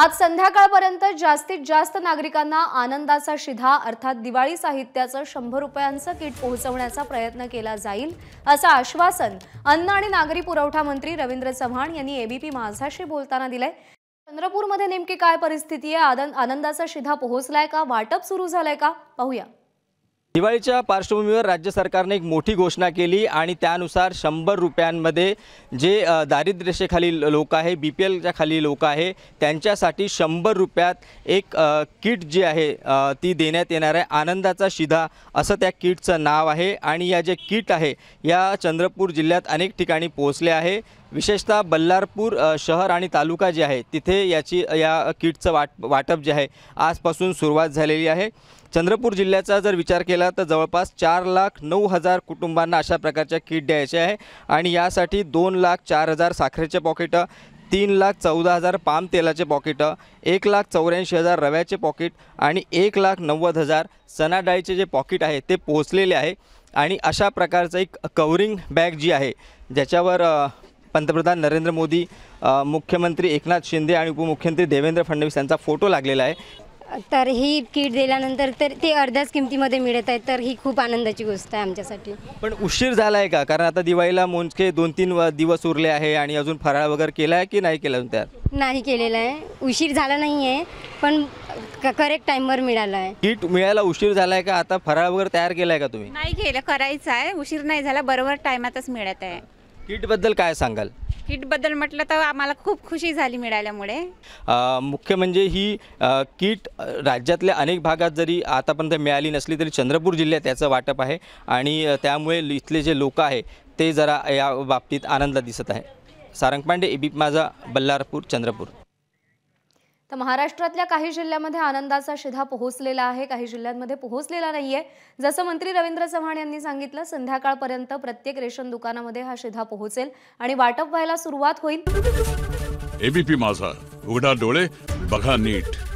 आज संध्याकाळपर्यंत जास्तीत जास्त नागरिकांना आनंदाचा शिधा अर्थात दिवाळी साहित्याचं शंभर रुपयांचं किट पोहोचवण्याचा प्रयत्न केला जाईल असं आश्वासन अन्न आणि नागरी पुरवठा मंत्री रवींद्र चव्हाण यांनी एबीपी माझाशी बोलताना दिलंय चंद्रपूरमध्ये नेमकी काय परिस्थिती आहे आनंदाचा शिधा पोहोचलाय का वाटप सुरू झालंय का पाहूया दिवाळीच्या पार्श्वभूमीवर राज्य सरकारने एक मोठी घोषणा केली आणि त्यानुसार शंभर रुपयांमध्ये जे दारिद्र्यरेषेखाली लोक आहे बी पी एलच्या खाली लोक आहे त्यांच्यासाठी शंभर रुपयात एक किट जी आहे ती देण्यात येणार आहे आनंदाचा शिधा असं त्या किटचं नाव आहे आणि या जे किट आहे या चंद्रपूर जिल्ह्यात अनेक ठिकाणी पोहोचले आहे विशेषतः बल्लारपूर शहर आणि तालुका जे आहे तिथे याची या किटचं वाट वाटप जे आहे आजपासून सुरुवात झालेली आहे चंद्रपूर जिल्ह्याचा जर विचार केला तर जवळपास चार लाख नऊ हजार कुटुंबांना अशा प्रकारच्या किट द्यायचे आहे आणि यासाठी दोन लाख चार हजार साखरेचे पॉकेटं तीन लाख चौदा हजार पाम तेलाचे पॉकेटं एक लाख चौऱ्याऐंशी हजार रव्याचे पॉकेट आणि एक लाख नव्वद हजार सणाडाळीचे जे पॉकेट आहे ते पोचलेले आहे आणि अशा प्रकारचं एक कवरिंग बॅग जी आहे ज्याच्यावर पंतप्रधान नरेंद्र मोदी मुख्यमंत्री एकनाथ शिंदे आणि उपमुख्यमंत्री देवेंद्र फडणवीस यांचा फोटो लागलेला आहे तर ही किट दिल्यानंतर तर ते अर्ध्याच किमतीमध्ये मिळत आहे तर ही खूप आनंदाची गोष्ट आहे आमच्यासाठी पण उशीर झाला आहे का कारण आता दिवाळीला मोजके दोन तीन दिवस उरले आहे आणि अजून फराळ वगैरे केला आहे की नाही केलं त्यात नाही केलेला आहे उशीर झाला नाही आहे पण करेक्ट टाईमवर मिळाला आहे किट मिळायला उशीर झाला आहे का आता फराळ वगैरे तयार केला आहे का तुम्ही नाही केलं करायचं आहे उशीर नाही झाला बरोबर टायमातच मिळत आहे बद्दल काय सांगाल किटबद्दल म्हटलं तर आम्हाला खूप खुशी झाली मिळाल्यामुळे मुख्य म्हणजे ही किट राज्यातल्या अनेक भागात जरी आतापर्यंत मिळाली नसली तरी चंद्रपूर जिल्ह्यात याचं वाटप आहे आणि त्यामुळे इथले जे लोक आहे ते जरा या बाबतीत आनंदात दिसत आहे सारंग पांडे एबी माझा बल्लारपूर चंद्रपूर तर महाराष्ट्रातल्या काही जिल्ह्यामध्ये आनंदाचा शिधा पोहोचलेला आहे काही जिल्ह्यांमध्ये पोहोचलेला नाहीये जसं मंत्री रवींद्र चव्हाण यांनी सांगितलं संध्याकाळपर्यंत प्रत्येक रेशन दुकानामध्ये हा शिधा पोहोचेल आणि वाटप व्हायला सुरुवात होईल एबीपी माझा उघडा डोळे बघा नीट